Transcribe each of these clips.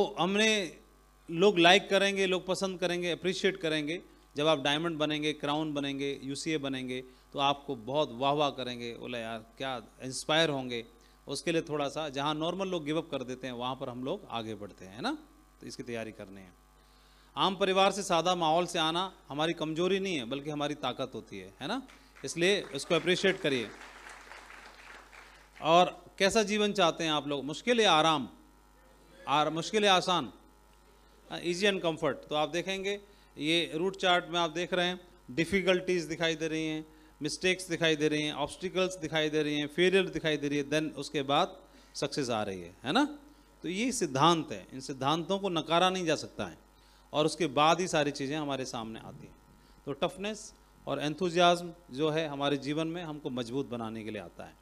तो हमने लोग लाइक करेंगे लोग पसंद करेंगे अप्रिशिएट करेंगे जब आप डायमंड बनेंगे क्राउन बनेंगे यूसीए बनेंगे तो आपको बहुत वाह वाह करेंगे बोले यार क्या इंस्पायर होंगे उसके लिए थोड़ा सा जहाँ नॉर्मल लोग गिवअप कर देते हैं वहाँ पर हम लोग आगे बढ़ते हैं ना तो इसकी तैयारी करनी है आम परिवार से सादा माहौल से आना हमारी कमजोरी नहीं है बल्कि हमारी ताकत होती है है ना इसलिए इसको अप्रिशिएट करिए और कैसा जीवन चाहते हैं आप लोग मुश्किल या आराम आर मुश्किल आसान ईजी एंड कम्फर्ट तो आप देखेंगे ये रूट चार्ट में आप देख रहे हैं डिफ़िकल्टीज दिखाई दे रही हैं मिस्टेक्स दिखाई दे रही हैं ऑब्स्टिकल्स दिखाई दे रही हैं फेलियर दिखाई दे रही है देन उसके बाद सक्सेस आ रही है है ना तो ये सिद्धांत है इन सिद्धांतों को नकारा नहीं जा सकता है और उसके बाद ही सारी चीज़ें हमारे सामने आती हैं तो टफनेस और एंथुजियाज्म जो है हमारे जीवन में हमको मजबूत बनाने के लिए आता है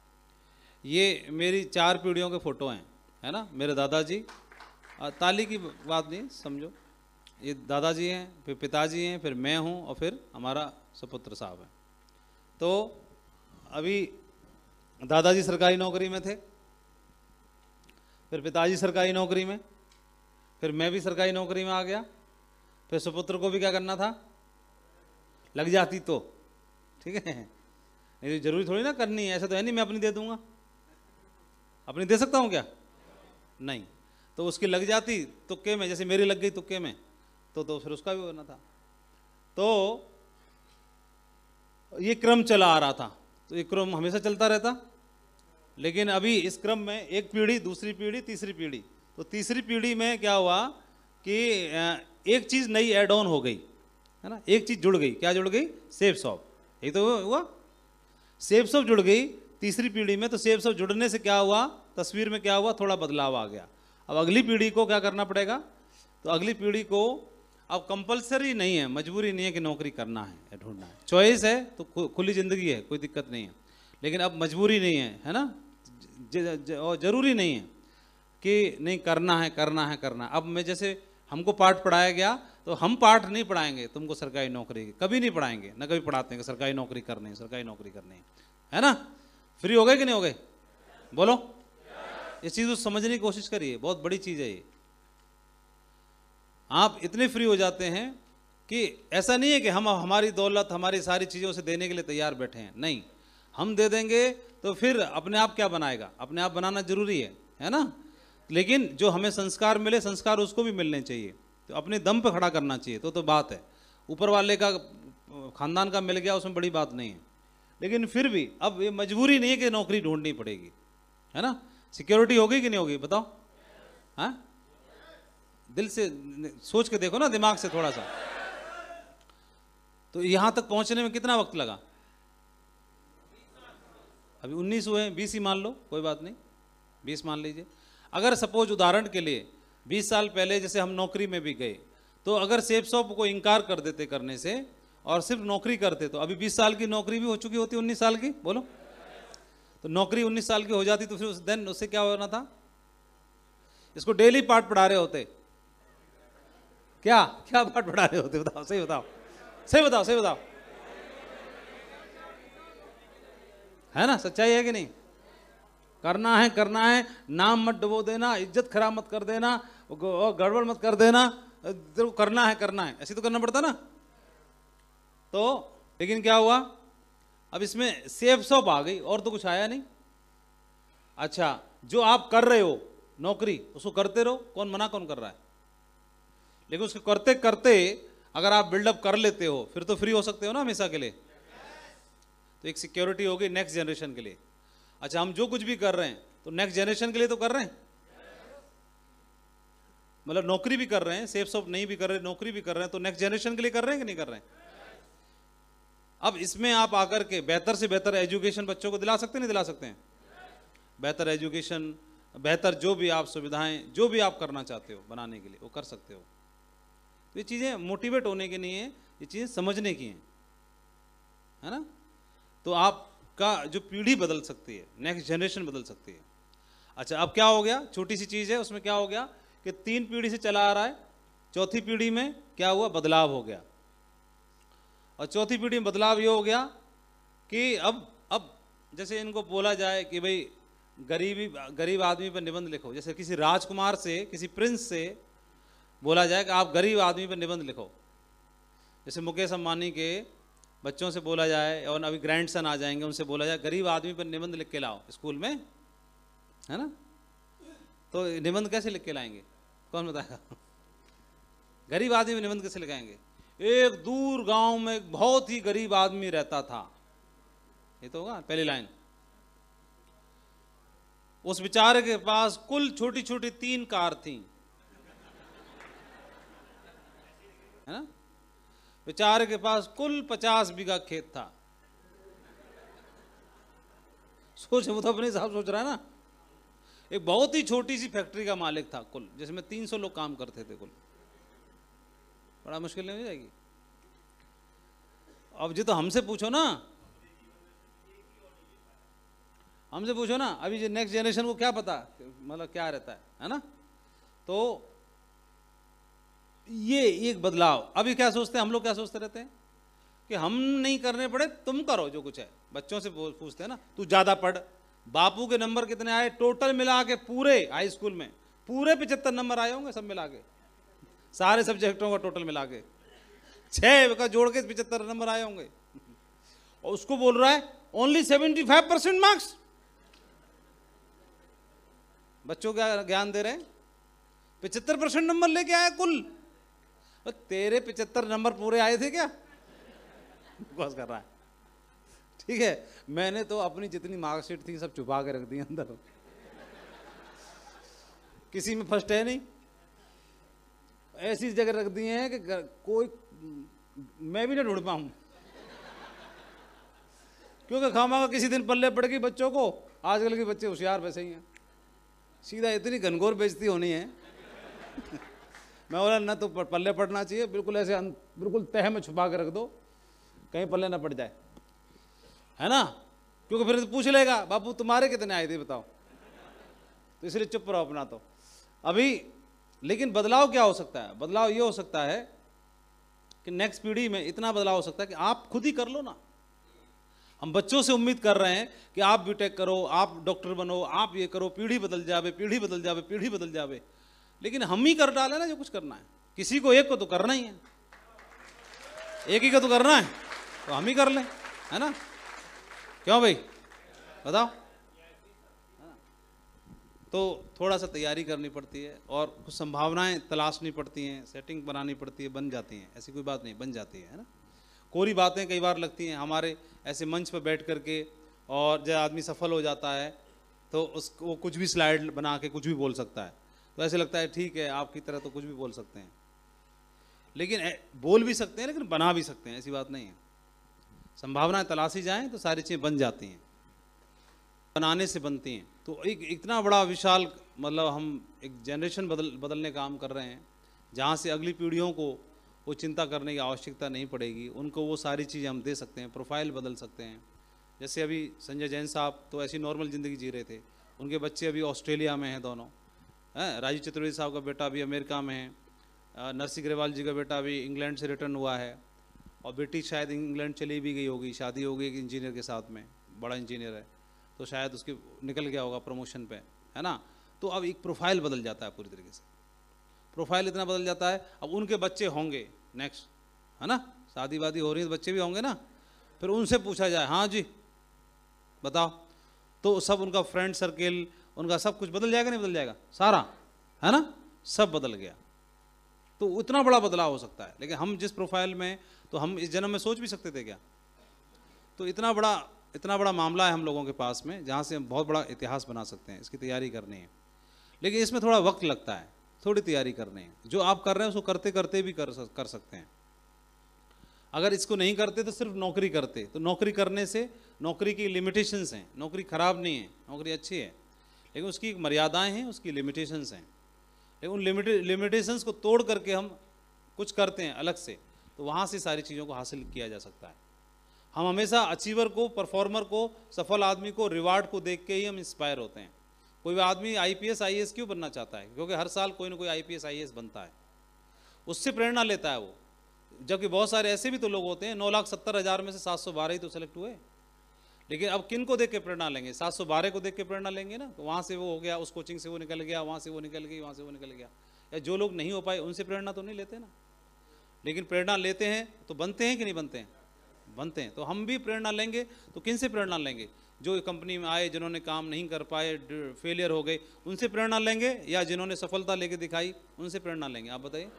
ये मेरी चार पीढ़ियों के फ़ोटो हैं है ना मेरे दादाजी ताली की बात नहीं समझो ये दादाजी हैं फिर पिताजी हैं फिर मैं हूँ और फिर हमारा सुपुत्र साहब है तो अभी दादाजी सरकारी नौकरी में थे फिर पिताजी सरकारी नौकरी में फिर मैं भी सरकारी नौकरी में आ गया फिर सुपुत्र को भी क्या करना था लग जाती तो ठीक है नहीं तो जरूरी थोड़ी ना करनी है ऐसा तो है नहीं मैं अपनी दे दूंगा अपनी दे सकता हूँ क्या नहीं तो उसकी लग जाती तुक्के में जैसे मेरी लग गई तुक्के में तो तो फिर उसका भी होना था तो ये क्रम चला आ रहा था तो ये क्रम हमेशा चलता रहता लेकिन अभी इस क्रम में एक पीढ़ी दूसरी पीढ़ी तीसरी पीढ़ी तो तीसरी पीढ़ी में क्या हुआ कि एक चीज़ नई एड ऑन हो गई है ना एक चीज़ जुड़ गई क्या जुड़ गई सेब शॉप एक तो हुआ सेब शॉप जुड़ गई तीसरी पीढ़ी में तो सेब शॉप जुड़ने से क्या हुआ तस्वीर में क्या हुआ थोड़ा बदलाव आ गया अब अगली पीढ़ी को क्या करना पड़ेगा तो अगली पीढ़ी को अब कंपलसरी नहीं है मजबूरी नहीं है कि नौकरी करना है या ढूंढना है चॉइस है तो खुली ज़िंदगी है कोई दिक्कत नहीं है लेकिन अब मजबूरी नहीं है है ना और ज़रूरी नहीं है कि नहीं करना है करना है करना अब मैं जैसे हमको पाठ पढ़ाया गया तो हम पाठ नहीं पढ़ाएंगे तुमको सरकारी नौकरी कभी नहीं पढ़ाएंगे ना कभी पढ़ाते हैं सरकारी नौकरी करनी है सरकारी नौकरी करनी है ना फ्री हो गए कि नहीं हो गए बोलो इस चीज़ को समझने की कोशिश करिए बहुत बड़ी चीज़ है ये आप इतने फ्री हो जाते हैं कि ऐसा नहीं है कि हम हमारी दौलत हमारी सारी चीज़ों से देने के लिए तैयार बैठे हैं नहीं हम दे देंगे तो फिर अपने आप क्या बनाएगा अपने आप बनाना जरूरी है है ना लेकिन जो हमें संस्कार मिले संस्कार उसको भी मिलने चाहिए तो अपने दम पर खड़ा करना चाहिए तो तो बात है ऊपर वाले का खानदान का मिल गया उसमें बड़ी बात नहीं है लेकिन फिर भी अब ये मजबूरी नहीं है कि नौकरी ढूंढनी पड़ेगी है ना सिक्योरिटी होगी कि नहीं होगी बताओ हाँ दिल से सोच के देखो ना दिमाग से थोड़ा सा तो यहां तक पहुंचने में कितना वक्त लगा अभी 19 हुए हैं बीस ही मान लो कोई बात नहीं 20 मान लीजिए अगर सपोज उदाहरण के लिए 20 साल पहले जैसे हम नौकरी में भी गए तो अगर सेफ सॉप को इनकार कर देते करने से और सिर्फ नौकरी करते तो अभी 20 साल की नौकरी भी हो चुकी होती 19 साल की बोलो तो नौकरी 19 साल की हो जाती तो फिर उस दिन उससे क्या होना था इसको डेली पाठ पढ़ा रहे होते क्या क्या पाठ पढ़ा रहे होते बताओ सही बताओ सही बताओ सही बताओ है ना सच्चाई है कि नहीं करना है करना है नाम मत डुबो देना इज्जत खराब मत कर देना गड़बड़ मत कर देना तेरे तो करना है करना है ऐसे तो करना पड़ता ना तो लेकिन क्या हुआ अब इसमें सेफ सॉप आ गई और तो कुछ आया नहीं अच्छा जो आप कर रहे हो नौकरी उसको करते रहो कौन मना कौन कर रहा है लेकिन उसको करते करते अगर आप बिल्डअप कर लेते हो फिर तो फ्री हो सकते हो ना हमेशा के लिए तो एक सिक्योरिटी होगी नेक्स्ट जनरेशन के लिए अच्छा हम जो कुछ भी कर रहे हैं तो नेक्स्ट जनरेशन के लिए तो कर रहे हैं मतलब नौकरी भी कर रहे हैं सेफ सॉफ नहीं भी कर रहे नौकरी भी कर रहे हैं तो नेक्स्ट जनरेशन के लिए कर रहे हैं कि नहीं कर रहे हैं अब इसमें आप आकर के बेहतर से बेहतर एजुकेशन बच्चों को दिला सकते नहीं दिला सकते हैं बेहतर एजुकेशन बेहतर जो भी आप सुविधाएं जो भी आप करना चाहते हो बनाने के लिए वो कर सकते हो तो ये चीज़ें मोटिवेट होने की नहीं है ये चीज़ें समझने की हैं है ना तो आपका जो पीढ़ी बदल सकती है नेक्स्ट जनरेशन बदल सकती है अच्छा अब क्या हो गया छोटी सी चीज़ है उसमें क्या हो गया कि तीन पीढ़ी से चला आ रहा है चौथी पीढ़ी में क्या हुआ बदलाव हो गया और चौथी पीढ़ी में बदलाव ये हो गया कि अब अब जैसे इनको बोला जाए कि भाई गरीबी गरीब आदमी पर निबंध लिखो जैसे किसी राजकुमार से किसी प्रिंस से बोला जाए कि आप गरीब आदमी पर निबंध लिखो जैसे मुकेश अम्बानी के बच्चों से बोला जाए और अभी ग्रैंड आ जाएंगे उनसे बोला जाए गरीब आदमी पर निबंध लिख के लाओ स्कूल में है ना तो निबंध कैसे लिख के लाएंगे कौन बताएगा गरीब आदमी पर निबंध कैसे लिखाएंगे एक दूर गांव में एक बहुत ही गरीब आदमी रहता था ये तो होगा पहली लाइन उस बेचारे के पास कुल छोटी छोटी तीन कार थी है ना बेचारे के पास कुल पचास बीघा खेत था सोच वो तो अपने हिसाब सोच रहा है ना एक बहुत ही छोटी सी फैक्ट्री का मालिक था कुल जिसमें तीन सौ लोग काम करते थे कुल बड़ा मुश्किल नहीं हो जाएगी अब जी तो हमसे पूछो ना हमसे पूछो ना अभी नेक्स्ट जनरेशन को क्या पता मतलब क्या रहता है है ना तो ये एक बदलाव अभी क्या सोचते हैं हम लोग क्या सोचते रहते हैं कि हम नहीं करने पड़े तुम करो जो कुछ है बच्चों से पूछते हैं ना तू ज़्यादा पढ़ बापू के नंबर कितने आए टोटल मिला के पूरे हाई स्कूल में पूरे पिचहत्तर नंबर आए होंगे सब मिला के सारे सब्जेक्टों का टोटल मिला के छः का जोड़ के पिचहत्तर नंबर आए होंगे और उसको बोल रहा है only seventy five percent marks बच्चों क्या ज्ञान दे रहे हैं पिछहत्तर परसेंट नंबर लेके आया कुल और तेरे पिचहत्तर नंबर पूरे आए थे क्या बस कर रहा है ठीक है मैंने तो अपनी जितनी मार्कशीट थी सब छुपा के रख दी अंदर किसी में फर्स्ट है नहीं ऐसी जगह रख दिए हैं कि कोई मैं भी ना ढूंढ पाऊँ क्योंकि खामा का किसी दिन पल्ले पड़ गई बच्चों को आजकल के बच्चे होशियार वैसे ही हैं सीधा इतनी घनघोर बेजती होनी है मैं बोला ना तो पल्ले पड़ना चाहिए बिल्कुल ऐसे बिल्कुल तह में छुपा के रख दो कहीं पल्ले ना पड़ जाए है ना क्योंकि फिर पूछ लेगा बापू तुम्हारे कितने आए थे बताओ तो इसलिए चुप रहो अपना तो अभी लेकिन बदलाव क्या हो सकता है बदलाव ये हो सकता है कि नेक्स्ट पीढ़ी में इतना बदलाव हो सकता है कि आप खुद ही कर लो ना हम बच्चों से उम्मीद कर रहे हैं कि आप बीटेक करो आप डॉक्टर बनो आप ये करो पीढ़ी बदल जावे पीढ़ी बदल जावे पीढ़ी बदल जावे लेकिन हम ही कर डाले ना जो कुछ करना है किसी को एक को तो करना ही है एक ही को तो करना है तो हम ही कर लें है ना क्यों भाई बताओ तो थोड़ा सा तैयारी करनी पड़ती है और कुछ संभावनाएं तलाशनी पड़ती हैं सेटिंग बनानी पड़ती है बन जाती हैं ऐसी कोई बात नहीं बन जाती है ना कोरी बातें कई बार लगती हैं हमारे ऐसे मंच पर बैठ करके और जब आदमी सफल हो जाता है तो उसको कुछ भी स्लाइड बना के कुछ भी बोल सकता है तो ऐसे लगता है ठीक है आपकी तरह तो कुछ भी बोल सकते हैं लेकिन बोल भी सकते हैं लेकिन बना भी सकते हैं ऐसी बात नहीं है संभावनाएं तलाशी जाएं तो सारी चीज़ें बन जाती हैं बनाने से बनती हैं तो एक इतना बड़ा विशाल मतलब हम एक जनरेशन बदल बदलने काम कर रहे हैं जहाँ से अगली पीढ़ियों को वो चिंता करने की आवश्यकता नहीं पड़ेगी उनको वो सारी चीज़ें हम दे सकते हैं प्रोफाइल बदल सकते हैं जैसे अभी संजय जैन साहब तो ऐसी नॉर्मल ज़िंदगी जी रहे थे उनके बच्चे अभी ऑस्ट्रेलिया में हैं दोनों हैं राजीव चतुर्वेदी साहब का बेटा अभी अमेरिका में है नरसिंह ग्रेवाल जी का बेटा अभी इंग्लैंड से रिटर्न हुआ है और बेटी शायद इंग्लैंड चली भी गई होगी शादी हो गई एक इंजीनियर के साथ में बड़ा इंजीनियर है तो शायद उसके निकल गया होगा प्रमोशन पे है ना तो अब एक प्रोफाइल बदल जाता है पूरी तरीके से प्रोफाइल इतना बदल जाता है अब उनके बच्चे होंगे नेक्स्ट है ना शादी वादी हो रही है तो बच्चे भी होंगे ना फिर उनसे पूछा जाए हाँ जी बताओ तो सब उनका फ्रेंड सर्किल उनका सब कुछ बदल जाएगा नहीं बदल जाएगा सारा है ना सब बदल गया तो उतना बड़ा बदलाव हो सकता है लेकिन हम जिस प्रोफाइल में तो हम इस जन्म में सोच भी सकते थे क्या तो इतना बड़ा इतना बड़ा मामला है हम लोगों के पास में जहाँ से हम बहुत बड़ा इतिहास बना सकते हैं इसकी तैयारी करनी है लेकिन इसमें थोड़ा वक्त लगता है थोड़ी तैयारी करनी है जो आप कर रहे हैं उसको करते करते भी कर कर सकते हैं अगर इसको नहीं करते तो सिर्फ नौकरी करते तो नौकरी करने से नौकरी की लिमिटेशंस हैं नौकरी ख़राब नहीं है नौकरी अच्छी है लेकिन उसकी मर्यादाएँ हैं उसकी लिमिटेशंस हैं लेकिन उन लिमिटे लिमिटेशंस को तोड़ करके हम कुछ करते हैं अलग से तो वहाँ से सारी चीज़ों को हासिल किया जा सकता है हम हमेशा अचीवर को परफॉर्मर को सफल आदमी को रिवार्ड को देख के ही हम इंस्पायर होते हैं कोई भी आदमी आईपीएस आईएएस क्यों बनना चाहता है क्योंकि हर साल कोई ना कोई आईपीएस आईएएस बनता है उससे प्रेरणा लेता है वो जबकि बहुत सारे ऐसे भी तो लोग होते हैं नौ लाख सत्तर हज़ार में से सात सौ बारह ही तो सेलेक्ट हुए लेकिन अब किन को देख के प्रेरणा लेंगे सात सौ बारह को देख के प्रेरणा लेंगे ना तो वहाँ से वो हो गया उस कोचिंग से वो निकल गया वहाँ से वो निकल गई वहाँ से वो निकल गया या जो लोग नहीं हो पाए उनसे प्रेरणा तो नहीं लेते ना लेकिन प्रेरणा लेते हैं तो बनते हैं कि नहीं बनते हैं बनते हैं तो हम भी प्रेरणा लेंगे तो किन से प्रेरणा लेंगे जो कंपनी में आए जिन्होंने काम नहीं कर पाए फेलियर हो गए उनसे प्रेरणा लेंगे या जिन्होंने सफलता लेके दिखाई उनसे प्रेरणा लेंगे आप बताइए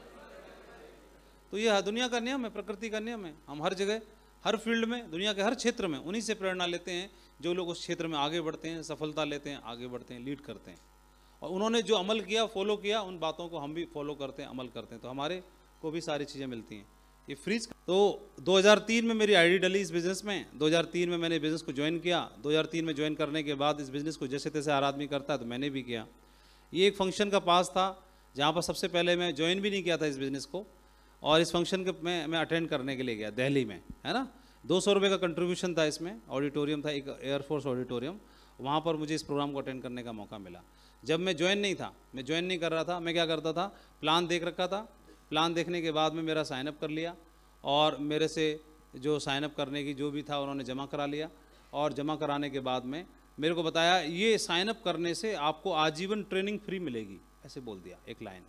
तो यह दुनिया का नियम है प्रकृति का नियम है हम हर जगह हर फील्ड में दुनिया के हर क्षेत्र में उन्हीं से प्रेरणा लेते हैं जो लोग उस क्षेत्र में आगे बढ़ते हैं सफलता लेते हैं आगे बढ़ते हैं लीड करते हैं और उन्होंने जो अमल किया फॉलो किया उन बातों को हम भी फॉलो करते हैं अमल करते हैं तो हमारे को भी सारी चीज़ें मिलती हैं ये फ्रिज तो 2003 में मेरी आईडी डली इस बिज़नेस में 2003 में मैंने बिज़नेस को ज्वाइन किया 2003 में ज्वाइन करने के बाद इस बिज़नेस को जैसे तैसे हर आदमी करता है तो मैंने भी किया ये एक फंक्शन का पास था जहाँ पर सबसे पहले मैं ज्वाइन भी नहीं किया था इस बिज़नेस को और इस फंक्शन के मैं मैं अटेंड करने के लिए गया दिल्ली में है ना दो सौ का कंट्रीब्यूशन था इसमें ऑडिटोरियम था एक एयरफोर्स ऑडिटोरियम वहाँ पर मुझे इस प्रोग्राम को अटेंड करने का मौका मिला जब मैं ज्वाइन नहीं था मैं ज्वाइन नहीं कर रहा था मैं क्या करता था प्लान देख रखा था प्लान देखने के बाद में मेरा साइनअप कर लिया और मेरे से जो साइनअप करने की जो भी था उन्होंने जमा करा लिया और जमा कराने के बाद में मेरे को बताया ये साइनअप करने से आपको आजीवन ट्रेनिंग फ्री मिलेगी ऐसे बोल दिया एक लाइन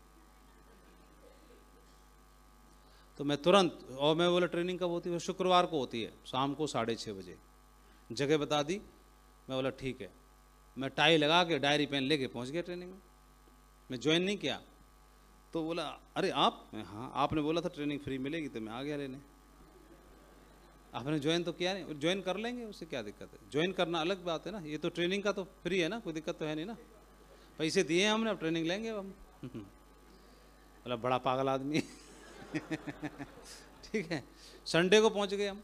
तो मैं तुरंत और मैं बोला ट्रेनिंग कब होती है शुक्रवार को होती है शाम को साढ़े छः बजे जगह बता दी मैं बोला ठीक है मैं टाई लगा के डायरी पेन लेके पहुंच गया ट्रेनिंग में मैं ज्वाइन नहीं किया तो बोला अरे आप हाँ आपने बोला था ट्रेनिंग फ्री मिलेगी तो मैं आ गया लेने आपने ज्वाइन तो किया नहीं ज्वाइन कर लेंगे उससे क्या दिक्कत है ज्वाइन करना अलग बात है ना ये तो ट्रेनिंग का तो फ्री है ना कोई दिक्कत तो है नहीं ना पैसे दिए हैं हमने अब ट्रेनिंग लेंगे हम बोला बड़ा पागल आदमी ठीक है संडे को पहुंच गए हम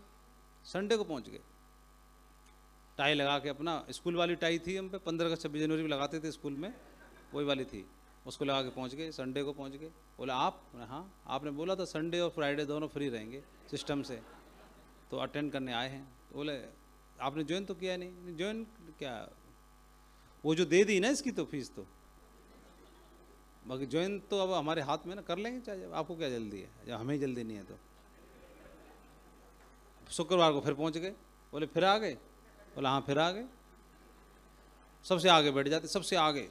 संडे को पहुंच गए टाई लगा के अपना स्कूल वाली टाई थी हम पे पंद्रह अगस्त छब्बीस जनवरी भी लगाते थे स्कूल में वही वाली थी उसको लगा के पहुँच गए संडे को पहुँच गए बोले आप हाँ आपने बोला था संडे और फ्राइडे दोनों फ्री रहेंगे सिस्टम से तो अटेंड करने आए हैं तो बोले आपने ज्वाइन तो किया नहीं ज्वाइन क्या वो जो दे दी ना इसकी तो फीस तो बाकी ज्वाइन तो अब हमारे हाथ में ना कर लेंगे चाहे आपको क्या जल्दी है जब हमें जल्दी नहीं है तो शुक्रवार को फिर पहुंच गए बोले फिर आ गए बोला हाँ फिर आ गए सबसे आगे बैठ जाते सबसे आगे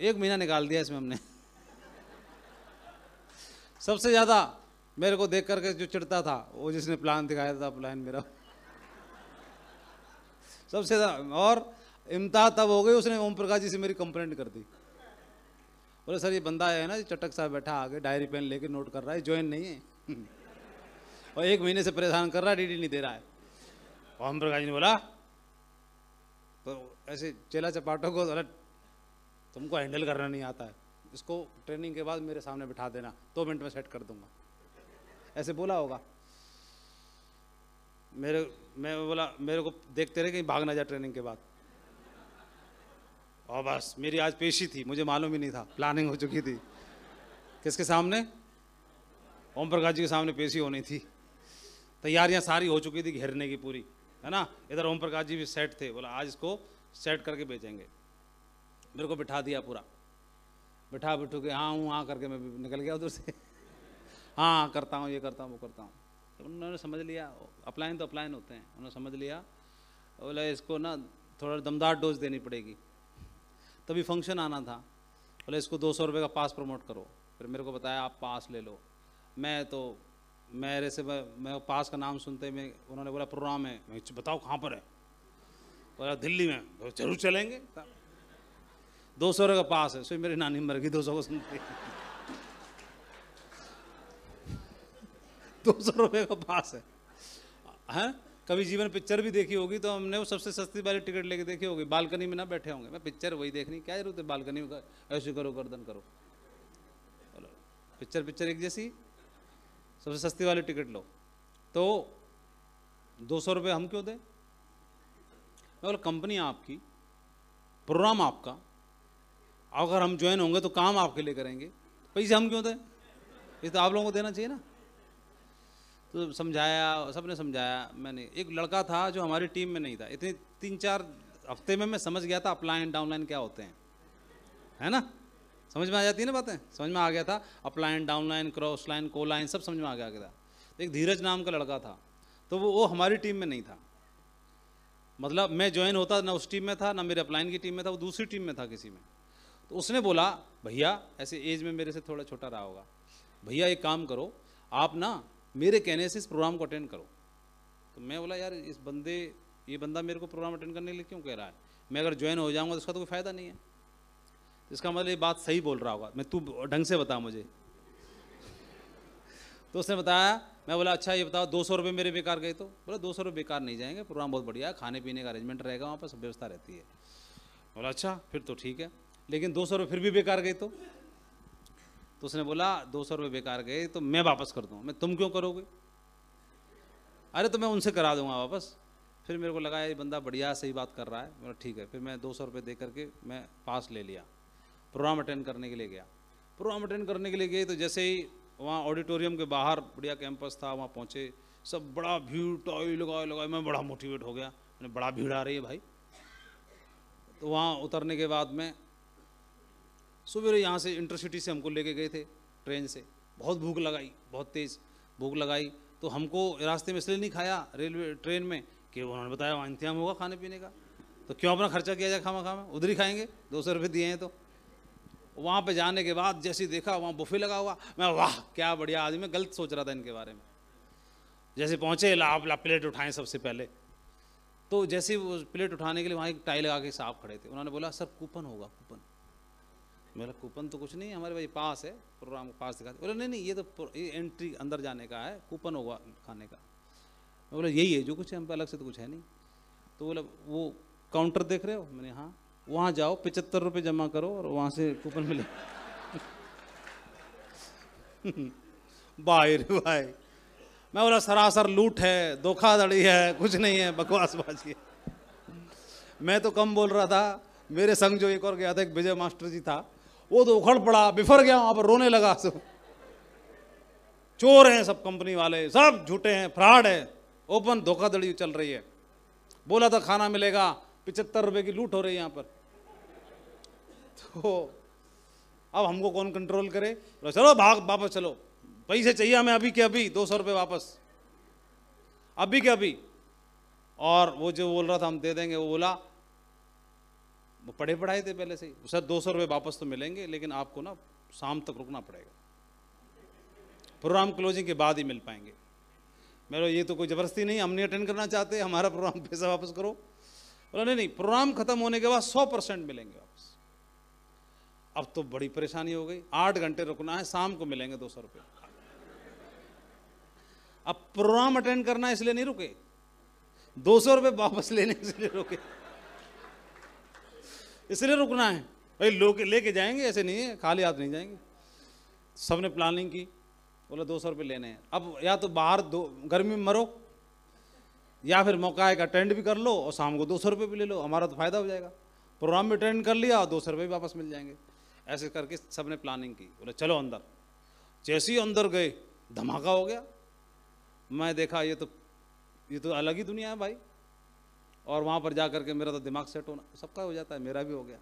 एक महीना निकाल दिया इसमें हमने सबसे ज़्यादा मेरे को देख करके जो चिड़ता था वो जिसने प्लान दिखाया था प्लान मेरा सबसे ज़्यादा और इमताह तब हो गई उसने ओम प्रकाश जी से मेरी कंप्लेंट कर दी बोले सर ये बंदा है ना चटक साहब बैठा आगे डायरी पेन लेके नोट कर रहा है ज्वाइन नहीं है और एक महीने से परेशान कर रहा है डी नहीं दे रहा है ओम प्रकाश जी ने बोला तो ऐसे चेला चपाटों को तुमको हैंडल करना नहीं आता है इसको ट्रेनिंग के बाद मेरे सामने बिठा देना दो मिनट में सेट कर दूंगा ऐसे बोला होगा मेरे मैं बोला मेरे को देखते रहे कहीं भाग ना जा ट्रेनिंग के बाद और बस मेरी आज पेशी थी मुझे मालूम ही नहीं था प्लानिंग हो चुकी थी किसके सामने ओम प्रकाश जी के सामने पेशी होनी थी तैयारियां सारी हो चुकी थी घेरने की पूरी है ना इधर ओम प्रकाश जी भी सेट थे बोला आज इसको सेट करके बेचेंगे मेरे को बिठा दिया पूरा बिठा बिठू के हाँ हूँ हाँ करके मैं निकल गया उधर से हाँ करता हूँ ये करता हूँ वो करता हूँ तो उन्होंने समझ लिया अपलाइन तो अपलाइन होते हैं उन्होंने समझ लिया बोला इसको ना थोड़ा दमदार डोज देनी पड़ेगी तभी फंक्शन आना था बोले इसको दो सौ रुपये का पास प्रमोट करो फिर मेरे को बताया आप पास ले लो मैं तो मेरे से मैं पास का नाम सुनते में उन्होंने बोला प्रोग्राम है बताओ कहाँ पर है बोला दिल्ली में जरूर चलेंगे दो सौ का पास है सो मेरी नानी मर गई दो सौ को सुनती दो सौ रुपये का पास है हैं कभी जीवन पिक्चर भी देखी होगी तो हमने वो सबसे सस्ती वाली टिकट लेके देखी होगी बालकनी में ना बैठे होंगे मैं पिक्चर वही देखनी क्या जरूरत है बालकनी में ऐसे करो गर्दन करो पिक्चर पिक्चर एक जैसी सबसे सस्ती वाली टिकट लो तो दो सौ रुपये हम क्यों दें मैं बोला कंपनी आपकी प्रोग्राम आपका अगर हम ज्वाइन होंगे तो काम आपके लिए करेंगे पैसे हम क्यों दें ये तो आप लोगों को देना चाहिए ना तो समझाया सबने समझाया मैंने एक लड़का था जो हमारी टीम में नहीं था इतने तीन चार हफ्ते में मैं समझ गया था अपलाइन डाउनलाइन क्या होते हैं है ना समझ में आ जाती है ना बातें समझ में आ गया था अपलाइन डाउनलाइन क्रॉस लाइन को लाइन सब समझ में आ गया था तो एक धीरज नाम का लड़का था तो वो वो हमारी टीम में नहीं था मतलब मैं ज्वाइन होता ना उस टीम में था ना मेरे अपलाइन की टीम में था वो दूसरी टीम में था किसी में तो उसने बोला भैया ऐसे एज में मेरे से थोड़ा छोटा रहा होगा भैया एक काम करो आप ना मेरे कहने से इस प्रोग्राम को अटेंड करो तो मैं बोला यार इस बंदे ये बंदा मेरे को प्रोग्राम अटेंड करने के लिए क्यों कह रहा है मैं अगर ज्वाइन हो जाऊँगा तो उसका तो कोई फ़ायदा नहीं है इसका मतलब ये बात सही बोल रहा होगा मैं तू ढंग से बता मुझे तो उसने बताया मैं बोला अच्छा ये बताओ दो सौ रुपये मेरे बेकार गए तो बोला दो सौ रुपये बेकार नहीं जाएंगे प्रोग्राम बहुत बढ़िया है खाने पीने का अरेंजमेंट रहेगा वहाँ पर सब व्यवस्था रहती है बोला अच्छा फिर तो ठीक है लेकिन दो सौ रुपये फिर भी बेकार गए तो तो उसने बोला दो सौ रुपये बेकार गए तो मैं वापस कर दूँ मैं तुम क्यों करोगे अरे तो मैं उनसे करा दूंगा वापस फिर मेरे को लगा ये बंदा बढ़िया सही बात कर रहा है मेरा ठीक है फिर मैं दो सौ रुपये दे करके मैं पास ले लिया प्रोग्राम अटेंड करने के लिए गया प्रोग्राम अटेंड करने के लिए गए तो जैसे ही वहाँ ऑडिटोरियम के बाहर बढ़िया कैंपस था वहाँ पहुँचे सब बड़ा भीड़ टॉय लगाए लगाए मैं बड़ा मोटिवेट हो गया मैंने बड़ा भीड़ आ रही है भाई तो वहाँ उतरने के बाद में सुबह यहाँ से इंटरसिटी से हमको लेके गए थे ट्रेन से बहुत भूख लगाई बहुत तेज़ भूख लगाई तो हमको रास्ते में इसलिए नहीं खाया रेलवे ट्रेन में कि उन्होंने बताया वहाँ इंतजाम होगा खाने पीने का तो क्यों अपना खर्चा किया जाए खामा खामा उधर ही खाएंगे दो सौ रुपये दिए हैं तो वहाँ पे जाने के बाद जैसे देखा वहाँ बुफे लगा हुआ मैं वाह क्या बढ़िया आदमी मैं गलत सोच रहा था इनके बारे में जैसे पहुँचे लाभ ला प्लेट उठाएं सबसे पहले तो जैसे वो प्लेट उठाने के लिए वहाँ एक टाई लगा के साफ खड़े थे उन्होंने बोला सर कूपन होगा कूपन मेरा कूपन तो कुछ नहीं हमारे भाई पास है प्रोग्राम पास दिखाते बोले नहीं नहीं ये तो ये एंट्री अंदर जाने का है कूपन होगा खाने का मैं बोला यही है जो कुछ है हम पे अलग से तो कुछ है नहीं तो बोला वो काउंटर देख रहे हो मैंने हाँ वहाँ जाओ पचहत्तर रुपये जमा करो और वहाँ से कूपन मिले बाय रे भाई मैं बोला सरासर लूट है धोखाधड़ी है कुछ नहीं है बकवासबाजी है मैं तो कम बोल रहा था मेरे संग जो एक और गया था एक विजय मास्टर जी था वो तो उखड़ पड़ा बिफर गया वहां पर रोने लगा सब चोर हैं सब कंपनी वाले सब झूठे हैं फ्रॉड है ओपन धोखाधड़ी चल रही है बोला था खाना मिलेगा पिचहत्तर रुपए की लूट हो रही है यहाँ पर तो अब हमको कौन कंट्रोल करे तो चलो भाग वापस चलो पैसे चाहिए हमें अभी के अभी दो सौ रुपये वापस अभी के अभी और वो जो बोल रहा था हम दे देंगे वो बोला वो पढ़े पढ़ाए थे पहले से ही सर दो सौ रुपये वापस तो मिलेंगे लेकिन आपको ना शाम तक रुकना पड़ेगा प्रोग्राम क्लोजिंग के बाद ही मिल पाएंगे मेरे ये तो कोई ज़बरदस्ती नहीं हम नहीं अटेंड करना चाहते हमारा प्रोग्राम पैसा वापस करो बोला नहीं नहीं प्रोग्राम खत्म होने के बाद सौ परसेंट मिलेंगे वापस अब तो बड़ी परेशानी हो गई आठ घंटे रुकना है शाम को मिलेंगे दो सौ रुपये अब प्रोग्राम अटेंड करना इसलिए नहीं रुके दो सौ रुपये वापस लेने इसलिए रुके इसलिए रुकना है भाई लोग लेके जाएंगे ऐसे नहीं है खाली हाथ नहीं जाएंगे सब ने प्लानिंग की बोला दो सौ रुपये लेने हैं अब या तो बाहर दो गर्मी में मरो या फिर मौका आएगा अटेंड भी कर लो और शाम को दो सौ रुपये भी ले लो हमारा तो फायदा हो जाएगा प्रोग्राम भी अटेंड कर लिया और दो सौ रुपये भी वापस मिल जाएंगे ऐसे करके सब ने प्लानिंग की बोले चलो अंदर जैसे ही अंदर गए धमाका हो गया मैं देखा ये तो ये तो अलग ही दुनिया है भाई और वहाँ पर जा करके मेरा तो दिमाग सेट होना सबका हो जाता है मेरा भी हो गया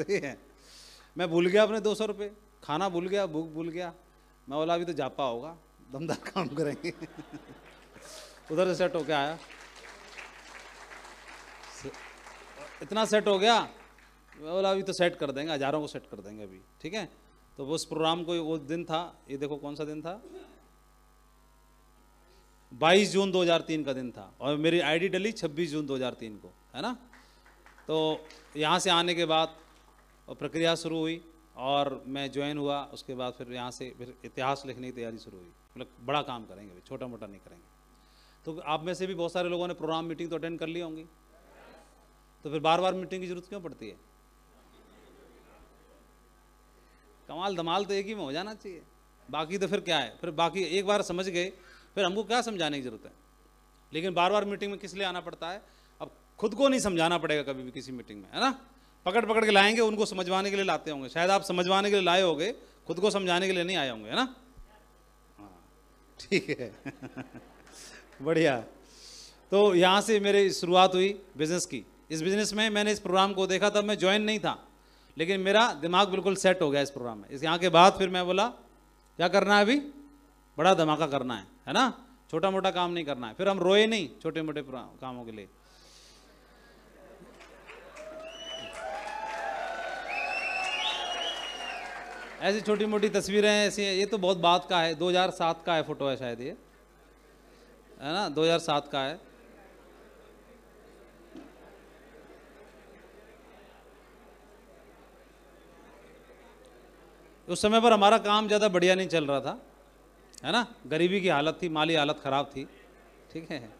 सही है मैं भूल गया अपने दो सौ रुपये खाना भूल गया भूख भूल गया मैं बोला अभी तो जापा होगा दमदार काम करेंगे उधर से सेट होके आया इतना सेट हो गया मैं बोला अभी तो सेट कर देंगे हज़ारों को सेट कर देंगे अभी ठीक है तो उस प्रोग्राम को वो दिन था ये देखो कौन सा दिन था 22 जून 2003 का दिन था और मेरी आईडी डली 26 जून 2003 को है ना तो यहाँ से आने के बाद प्रक्रिया शुरू हुई और मैं ज्वाइन हुआ उसके बाद फिर यहाँ से फिर इतिहास लिखने की तैयारी शुरू हुई मतलब बड़ा काम करेंगे छोटा मोटा नहीं करेंगे तो आप में से भी बहुत सारे लोगों ने प्रोग्राम मीटिंग तो अटेंड कर ली होंगी तो फिर बार बार मीटिंग की जरूरत क्यों पड़ती है कमाल धमाल तो एक ही में हो जाना चाहिए बाकी तो फिर क्या है फिर बाकी एक बार समझ गए फिर हमको क्या समझाने की ज़रूरत है लेकिन बार बार मीटिंग में किस लिए आना पड़ता है अब खुद को नहीं समझाना पड़ेगा कभी भी किसी मीटिंग में है ना पकड़ पकड़ के लाएंगे उनको समझवाने के लिए लाते होंगे शायद आप समझवाने के लिए लाए होंगे खुद को समझाने के लिए नहीं आए होंगे है ना हाँ, ठीक है बढ़िया तो यहाँ से मेरी शुरुआत हुई बिजनेस की इस बिजनेस में मैंने इस प्रोग्राम को देखा तब मैं ज्वाइन नहीं था लेकिन मेरा दिमाग बिल्कुल सेट हो गया इस प्रोग्राम में इस यहाँ के बाद फिर मैं बोला क्या करना है अभी बड़ा धमाका करना है है ना छोटा मोटा काम नहीं करना है फिर हम रोए नहीं छोटे मोटे कामों के लिए ऐसी छोटी मोटी तस्वीरें ऐसी ये तो बहुत बात का है 2007 का है फोटो है शायद ये है ना 2007 का है उस समय पर हमारा काम ज़्यादा बढ़िया नहीं चल रहा था है ना गरीबी की हालत थी माली हालत ख़राब थी ठीक है